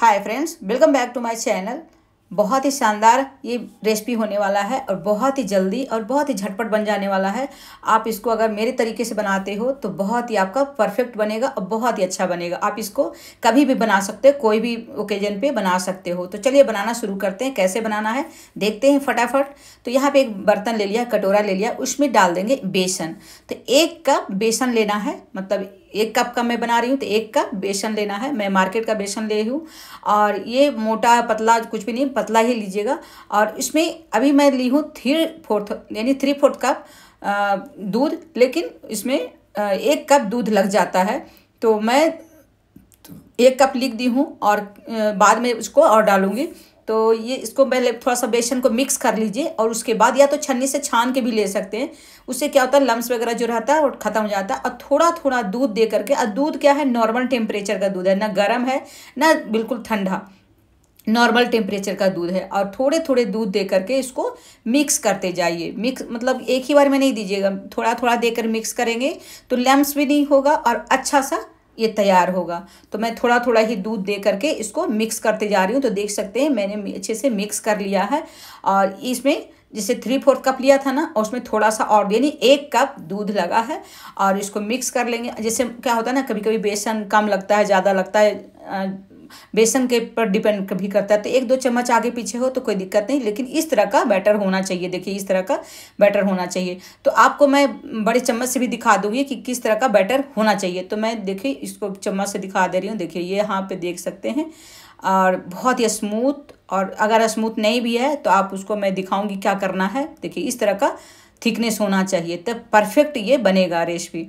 hi friends welcome back to my channel बहुत ही शानदार ये रेसिपी होने वाला है और बहुत ही जल्दी और बहुत ही झटपट बन जाने वाला है आप इसको अगर मेरे तरीके से बनाते हो तो बहुत ही आपका परफेक्ट बनेगा और बहुत ही अच्छा बनेगा आप इसको कभी भी बना सकते हो कोई भी ओकेजन पे बना सकते हो तो चलिए बनाना शुरू करते हैं कैसे बनाना है देखते हैं फटाफट तो यहाँ पर एक बर्तन ले लिया कटोरा ले लिया उसमें डाल देंगे बेसन तो एक कप बेसन लेना है मतलब एक कप का मैं बना रही हूँ तो एक कप बेसन लेना है मैं मार्केट का बेसन ले हूँ और ये मोटा पतला कुछ भी नहीं पतला ही लीजिएगा और इसमें अभी मैं ली हूँ थ्री फोर्थ यानी थ्री फोर्थ कप दूध लेकिन इसमें एक कप दूध लग जाता है तो मैं एक कप लिख दी हूँ और बाद में उसको और डालूँगी तो ये इसको पहले थोड़ा सा बेसन को मिक्स कर लीजिए और उसके बाद या तो छन्नी से छान के भी ले सकते हैं उससे क्या होता है लम्स वगैरह जो रहता है वो खत्म हो जाता है और थोड़ा थोड़ा दूध दे करके और दूध क्या है नॉर्मल टेम्परेचर का दूध है ना गर्म है ना बिल्कुल ठंडा नॉर्मल टेम्परेचर का दूध है और थोड़े थोड़े दूध दे करके इसको मिक्स करते जाइए मिक्स मतलब एक ही बार में नहीं दीजिएगा थोड़ा थोड़ा देकर मिक्स करेंगे तो लम्स भी नहीं होगा और अच्छा सा ये तैयार होगा तो मैं थोड़ा थोड़ा ही दूध दे करके इसको मिक्स करते जा रही हूँ तो देख सकते हैं मैंने अच्छे से मिक्स कर लिया है और इसमें जिसे थ्री फोर्थ कप लिया था ना और उसमें थोड़ा सा और यानी एक कप दूध लगा है और इसको मिक्स कर लेंगे जैसे क्या होता है ना कभी कभी बेसन कम लगता है ज़्यादा लगता है बेसन के पर डिपेंड कभी करता है तो एक दो चम्मच आगे पीछे हो तो कोई दिक्कत नहीं लेकिन इस तरह का बैटर होना चाहिए देखिए इस तरह का बैटर होना चाहिए तो आपको मैं बड़े चम्मच से भी दिखा दूंगी कि किस तरह का बैटर होना चाहिए तो मैं देखिए इसको चम्मच से दिखा दे रही हूँ देखिए ये यहाँ पर देख सकते हैं और बहुत ही स्मूथ और अगर स्मूथ नहीं भी है तो आप उसको मैं दिखाऊंगी क्या करना है देखिए इस तरह का थिकनेस होना चाहिए तब परफेक्ट ये बनेगा रेसिपी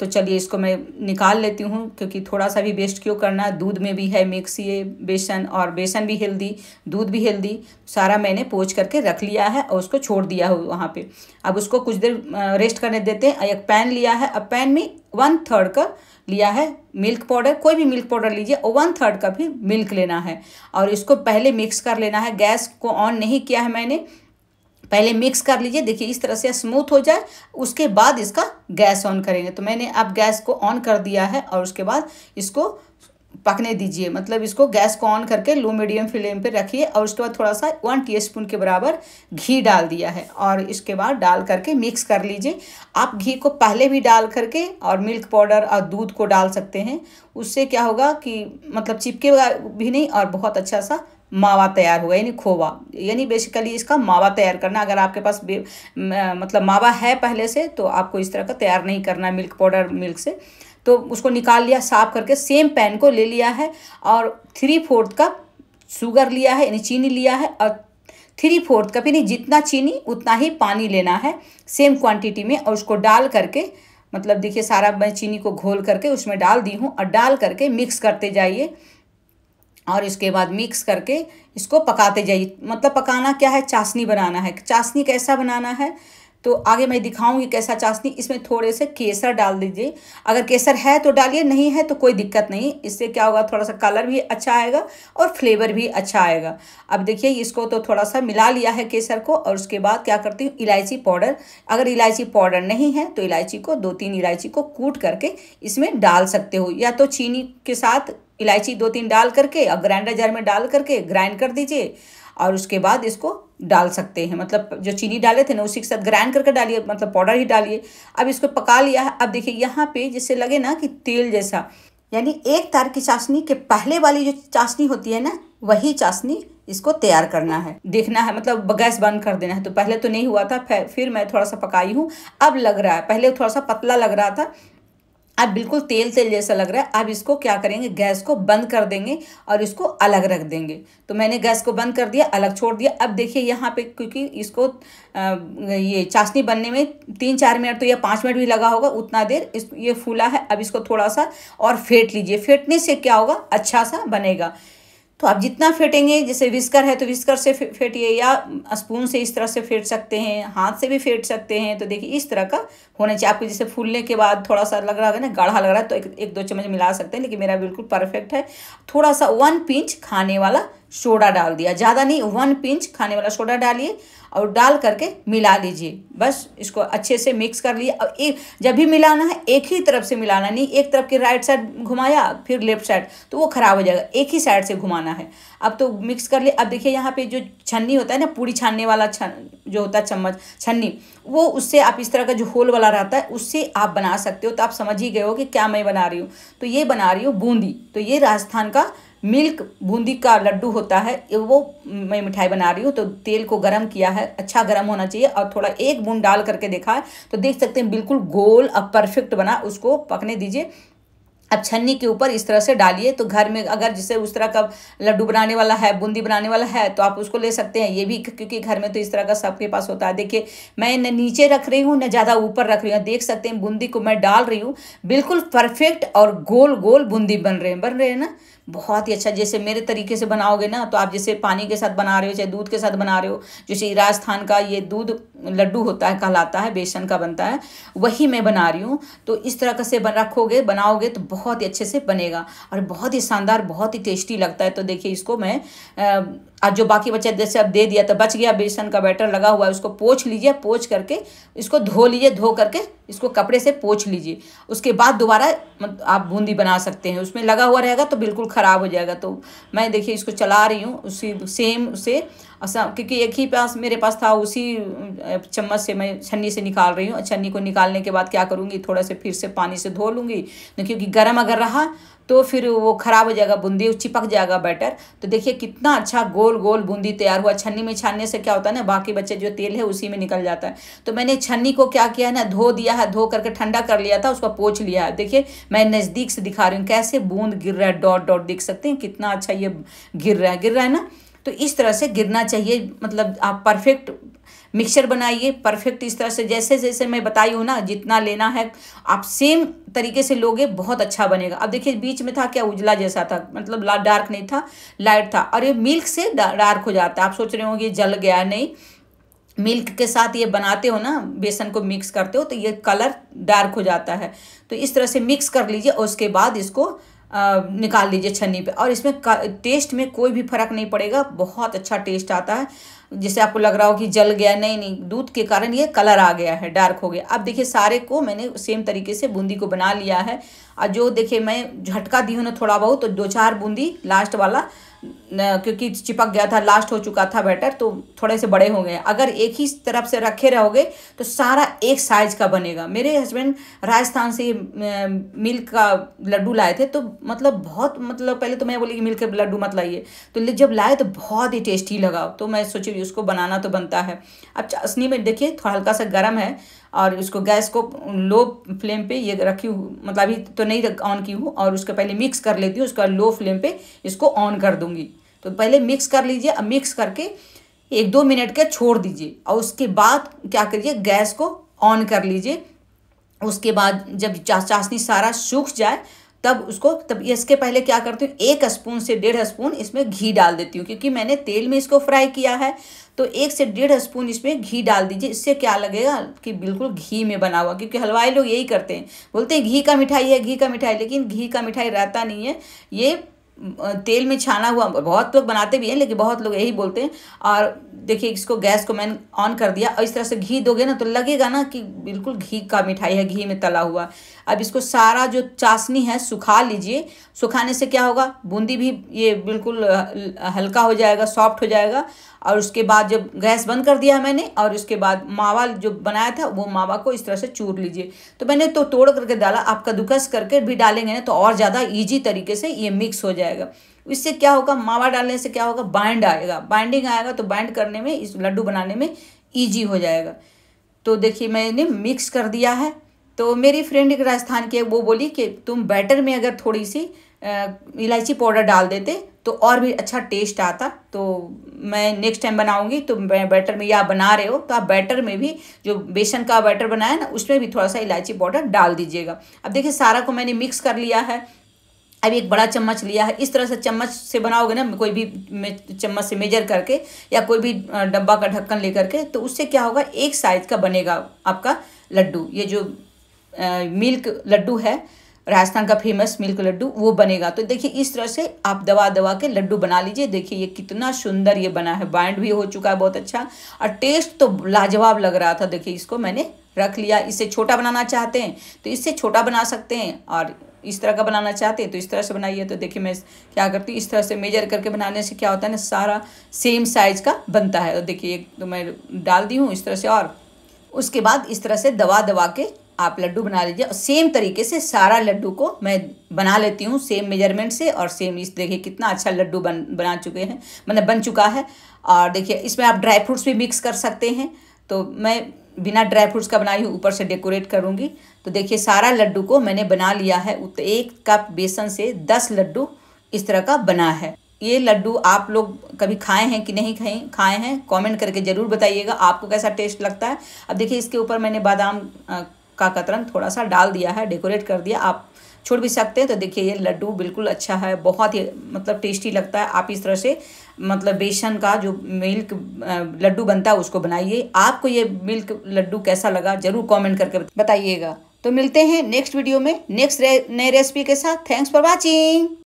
तो चलिए इसको मैं निकाल लेती हूँ क्योंकि थोड़ा सा भी वेस्ट क्यों करना दूध में भी है मिक्स ये बेसन और बेसन भी हेल्दी दूध भी हेल्दी सारा मैंने पोच करके रख लिया है और उसको छोड़ दिया हुआ वहाँ पे अब उसको कुछ देर रेस्ट करने देते हैं एक पैन लिया है अब पैन में वन थर्ड का लिया है मिल्क पाउडर कोई भी मिल्क पाउडर लीजिए और वन थर्ड का भी मिल्क लेना है और इसको पहले मिक्स कर लेना है गैस को ऑन नहीं किया है मैंने पहले मिक्स कर लीजिए देखिए इस तरह से स्मूथ हो जाए उसके बाद इसका गैस ऑन करेंगे तो मैंने अब गैस को ऑन कर दिया है और उसके बाद इसको पकने दीजिए मतलब इसको गैस को ऑन करके लो मीडियम फ्लेम पे रखिए और उसके बाद थोड़ा सा वन टीस्पून के बराबर घी डाल दिया है और इसके बाद डाल करके मिक्स कर लीजिए आप घी को पहले भी डाल करके और मिल्क पाउडर और दूध को डाल सकते हैं उससे क्या होगा कि मतलब चिपके भी नहीं और बहुत अच्छा सा मावा तैयार होगा यानी खोवा यानी बेसिकली इसका मावा तैयार करना अगर आपके पास मतलब मावा है पहले से तो आपको इस तरह का तैयार नहीं करना मिल्क पाउडर मिल्क से तो उसको निकाल लिया साफ करके सेम पैन को ले लिया है और थ्री फोर्थ का शुगर लिया है यानी चीनी लिया है और थ्री फोर्थ कप यानी जितना चीनी उतना ही पानी लेना है सेम क्वांटिटी में और उसको डाल करके मतलब देखिए सारा मैं चीनी को घोल करके उसमें डाल दी हूँ और डाल करके मिक्स करते जाइए और इसके बाद मिक्स करके इसको पकाते जाइए मतलब पकाना क्या है चाशनी बनाना है चाशनी कैसा बनाना है तो आगे मैं दिखाऊंगी कैसा चाशनी इसमें थोड़े से केसर डाल दीजिए अगर केसर है तो डालिए नहीं है तो कोई दिक्कत नहीं इससे क्या होगा थोड़ा सा कलर भी अच्छा आएगा और फ्लेवर भी अच्छा आएगा अब देखिए इसको तो थोड़ा सा मिला लिया है केसर को और उसके बाद क्या करती हूँ इलायची पाउडर अगर इलायची पाउडर नहीं है तो इलायची को दो तीन इलायची को कूट करके इसमें डाल सकते हो या तो चीनी के साथ इलायची दो तीन डाल करके और ग्राइंडर जार में डाल करके ग्राइंड कर दीजिए और उसके बाद इसको डाल सकते हैं मतलब जो चीनी डाले थे ना उसी के साथ ग्राइंड करके डालिए मतलब पाउडर ही डालिए अब इसको पका लिया है अब देखिए यहाँ पे जिससे लगे ना कि तेल जैसा यानी एक तार की चाशनी के पहले वाली जो चाशनी होती है ना वही चाशनी इसको तैयार करना है देखना है मतलब गैस बंद कर देना है तो पहले तो नहीं हुआ था फिर मैं थोड़ा सा पकाई हूँ अब लग रहा है पहले थोड़ा सा पतला लग रहा था अब बिल्कुल तेल तेल जैसा लग रहा है अब इसको क्या करेंगे गैस को बंद कर देंगे और इसको अलग रख देंगे तो मैंने गैस को बंद कर दिया अलग छोड़ दिया अब देखिए यहाँ पे क्योंकि इसको आ, ये चाशनी बनने में तीन चार मिनट तो या पाँच मिनट भी लगा होगा उतना देर इस ये फूला है अब इसको थोड़ा सा और फेंट लीजिए फेंटने से क्या होगा अच्छा सा बनेगा तो आप जितना फेंटेंगे जैसे विस्कर है तो विस्कर से फेंटिए या स्पून से इस तरह से फेंट सकते हैं हाथ से भी फेंट सकते हैं तो देखिए इस तरह का होना चाहिए आपको जैसे फूलने के बाद थोड़ा सा लग रहा है ना गाढ़ा लग रहा है तो एक, एक दो चम्मच मिला सकते हैं लेकिन मेरा बिल्कुल परफेक्ट है थोड़ा सा वन पिंच खाने वाला सोडा डाल दिया ज़्यादा नहीं वन पिंच खाने वाला सोडा डालिए और डाल करके मिला लीजिए बस इसको अच्छे से मिक्स कर लिए और एक जब भी मिलाना है एक ही तरफ से मिलाना नहीं एक तरफ की राइट साइड घुमाया फिर लेफ्ट साइड तो वो ख़राब हो जाएगा एक ही साइड से घुमाना है अब तो मिक्स कर लिए अब देखिए यहाँ पे जो छन्नी होता है ना पूरी छानने वाला छन जो होता है चम्मच छन्नी वो उससे आप इस तरह का जो होल वाला रहता है उससे आप बना सकते हो तो आप समझ ही गए हो कि क्या मैं बना रही हूँ तो ये बना रही हूँ बूंदी तो ये राजस्थान का मिल्क बूंदी का लड्डू होता है वो मैं मिठाई बना रही हूँ तो तेल को गर्म किया है अच्छा गर्म होना चाहिए और थोड़ा एक बूंद डाल करके देखा है तो देख सकते हैं बिल्कुल गोल और परफेक्ट बना उसको पकने दीजिए अब छन्नी के ऊपर इस तरह से डालिए तो घर में अगर जिसे उस तरह का लड्डू बनाने वाला है बूंदी बनाने वाला है तो आप उसको ले सकते हैं ये भी क्योंकि घर में तो इस तरह का सबके पास होता है देखिए मैं न नीचे रख रही हूँ न ज़्यादा ऊपर रख रही हूँ देख सकते हैं बूंदी को मैं डाल रही हूँ बिल्कुल परफेक्ट और गोल गोल बूंदी बन रहे हैं बन रहे हैं ना बहुत ही अच्छा जैसे मेरे तरीके से बनाओगे ना तो आप जैसे पानी के साथ बना रहे हो चाहे दूध के साथ बना रहे हो जैसे राजस्थान का ये दूध लड्डू होता है कहलाता है बेसन का बनता है वही मैं बना रही हूँ तो इस तरह का से बन रखोगे बनाओगे तो बहुत ही अच्छे से बनेगा और बहुत ही शानदार बहुत ही टेस्टी लगता है तो देखिए इसको मैं आज जो बाकी बचा जैसे अब दे दिया तो बच गया बेसन का बैटर लगा हुआ है उसको पोछ लीजिए पोछ करके इसको धो लीजिए धो करके इसको कपड़े से पोछ लीजिए उसके बाद दोबारा आप बूंदी बना सकते हैं उसमें लगा हुआ रहेगा तो बिल्कुल ख़राब हो जाएगा तो मैं देखिए इसको चला रही हूँ उसी सेम उसे और क्योंकि एक ही पास मेरे पास था उसी चम्मच से मैं छन्नी से निकाल रही हूँ छन्नी को निकालने के बाद क्या करूँगी थोड़ा से फिर से पानी से धो लूँगी क्योंकि गर्म अगर रहा तो फिर वो ख़राब हो जाएगा बूंदी चिपक जाएगा बैटर तो देखिए कितना अच्छा गोल गोल बूंदी तैयार हुआ छन्नी में छानने से क्या होता है ना बाकी बच्चे जो तेल है उसी में निकल जाता है तो मैंने छन्नी को क्या किया है ना धो दिया है धो करके ठंडा कर लिया था उसका पोछ लिया है देखिए मैं नज़दीक से दिखा रही हूँ कैसे बूंद गिर रहा है डॉट डॉट देख सकते हैं कितना अच्छा ये गिर रहा है गिर रहा है ना तो इस तरह से गिरना चाहिए मतलब आप परफेक्ट मिक्सचर बनाइए परफेक्ट इस तरह से जैसे जैसे मैं बताई हूँ ना जितना लेना है आप सेम तरीके से लोगे बहुत अच्छा बनेगा अब देखिए बीच में था क्या उजला जैसा था मतलब डार्क नहीं था लाइट था और ये मिल्क से डार्क हो जाता है आप सोच रहे होंगे जल गया नहीं मिल्क के साथ ये बनाते हो ना बेसन को मिक्स करते हो तो ये कलर डार्क हो जाता है तो इस तरह से मिक्स कर लीजिए और उसके बाद इसको निकाल लीजिए छन्नी पे और इसमें टेस्ट में कोई भी फर्क नहीं पड़ेगा बहुत अच्छा टेस्ट आता है जैसे आपको लग रहा हो कि जल गया नहीं नहीं दूध के कारण ये कलर आ गया है डार्क हो गया अब देखिए सारे को मैंने सेम तरीके से बूंदी को बना लिया है और जो देखिए मैं झटका दी हूँ ना थोड़ा बहुत तो दो चार बूंदी लास्ट वाला क्योंकि चिपक गया था लास्ट हो चुका था बैटर तो थोड़े से बड़े हो गए अगर एक ही तरफ से रखे रहोगे तो सारा एक साइज का बनेगा मेरे हस्बैंड राजस्थान से मिल्क का लड्डू लाए थे तो मतलब बहुत मतलब पहले तो मैं बोली कि मिल्क के लड्डू मत लाइए तो जब लाए तो बहुत ही टेस्टी लगा तो मैं सोची उसको बनाना तो बनता है अब चाशनी में देखिए थोड़ा हल्का सा गर्म है और इसको गैस को लो फ्लेम पे ये रखी हूँ मतलब अभी तो नहीं ऑन की हूँ और उसको पहले मिक्स कर लेती हूँ उसका लो फ्लेम पे इसको ऑन कर दूँगी तो पहले मिक्स कर लीजिए अब मिक्स करके एक दो मिनट के छोड़ दीजिए और उसके बाद क्या करिए गैस को ऑन कर लीजिए उसके बाद जब चा चाशनी सारा सूख जाए तब उसको तब इसके पहले क्या करती हूँ एक स्पून से डेढ़ स्पून इसमें घी डाल देती हूँ क्योंकि मैंने तेल में इसको फ्राई किया है तो एक से डेढ़ स्पून इसमें घी डाल दीजिए इससे क्या लगेगा कि बिल्कुल घी में बना हुआ क्योंकि हलवाई लोग यही करते हैं बोलते हैं घी का मिठाई है घी का मिठाई लेकिन घी का मिठाई रहता नहीं है ये तेल में छाना हुआ बहुत लोग बनाते भी हैं लेकिन बहुत लोग यही बोलते हैं और देखिए इसको गैस को मैंने ऑन कर दिया और इस तरह से घी दोगे ना तो लगेगा ना कि बिल्कुल घी का मिठाई है घी में तला हुआ अब इसको सारा जो चाशनी है सुखा लीजिए सुखाने से क्या होगा बूंदी भी ये बिल्कुल हल्का हो जाएगा सॉफ्ट हो जाएगा और उसके बाद जब गैस बंद कर दिया मैंने और उसके बाद मावा जो बनाया था वो मावा को इस तरह से चूर लीजिए तो मैंने तो तोड़ करके डाला आप कद्दूकस करके भी डालेंगे ना तो और ज़्यादा ईजी तरीके से ये मिक्स हो जाएगा इससे क्या होगा मावा डालने से क्या होगा बाइंड आएगा बाइंडिंग आएगा तो बाइंड करने में इस लड्डू बनाने में ईजी हो जाएगा तो देखिए मैंने मिक्स कर दिया है तो मेरी फ्रेंड एक राजस्थान की वो बोली कि तुम बैटर में अगर थोड़ी सी इलायची पाउडर डाल देते तो और भी अच्छा टेस्ट आता तो मैं नेक्स्ट टाइम बनाऊंगी तो बैटर में या बना रहे हो तो आप बैटर में भी जो बेसन का बैटर बनाया ना उसमें भी थोड़ा सा इलायची पाउडर डाल दीजिएगा अब देखिए सारा को मैंने मिक्स कर लिया है अब एक बड़ा चम्मच लिया है इस तरह से चम्मच से बनाओगे ना कोई भी चम्मच से मेजर करके या कोई भी डब्बा का ढक्कन लेकर के तो उससे क्या होगा एक साइज का बनेगा आपका लड्डू ये जो मिल्क लड्डू है राजस्थान का फेमस मिल्क लड्डू वो बनेगा तो देखिए इस तरह से आप दवा दवा के लड्डू बना लीजिए देखिए ये कितना सुंदर ये बना है बाइंड भी हो चुका है बहुत अच्छा और टेस्ट तो लाजवाब लग रहा था देखिए इसको मैंने रख लिया इसे छोटा बनाना चाहते हैं तो इससे छोटा बना सकते हैं और इस तरह का बनाना चाहते हैं तो इस तरह से बनाइए तो देखिए मैं क्या करती हूँ इस तरह से मेजर करके बनाने से क्या होता है ना सारा सेम साइज का बनता है तो देखिए एक तो मैं डाल दी हूँ इस तरह से और उसके बाद इस तरह से दवा दबा के आप लड्डू बना लीजिए और सेम तरीके से सारा लड्डू को मैं बना लेती हूँ सेम मेजरमेंट से और सेम इस देखिए कितना अच्छा लड्डू बन बना चुके हैं मतलब बन चुका है और देखिए इसमें आप ड्राई फ्रूट्स भी मिक्स कर सकते हैं तो मैं बिना ड्राई फ्रूट्स का बनाई हूँ ऊपर से डेकोरेट करूँगी तो देखिए सारा लड्डू को मैंने बना लिया है एक कप बेसन से दस लड्डू इस तरह का बना है ये लड्डू आप लोग कभी खाए हैं कि नहीं खाए खाए हैं कमेंट करके ज़रूर बताइएगा आपको कैसा टेस्ट लगता है अब देखिए इसके ऊपर मैंने बादाम का कतरन थोड़ा सा डाल दिया है डेकोरेट कर दिया आप छोड़ भी सकते हैं तो देखिए ये लड्डू बिल्कुल अच्छा है बहुत ही मतलब टेस्टी लगता है आप इस तरह से मतलब बेसन का जो मिल्क लड्डू बनता है उसको बनाइए आपको ये मिल्क लड्डू कैसा लगा ज़रूर कमेंट करके बताइएगा तो मिलते हैं नेक्स्ट वीडियो में नेक्स्ट रे, नए रेसिपी के साथ थैंक्स फॉर वॉचिंग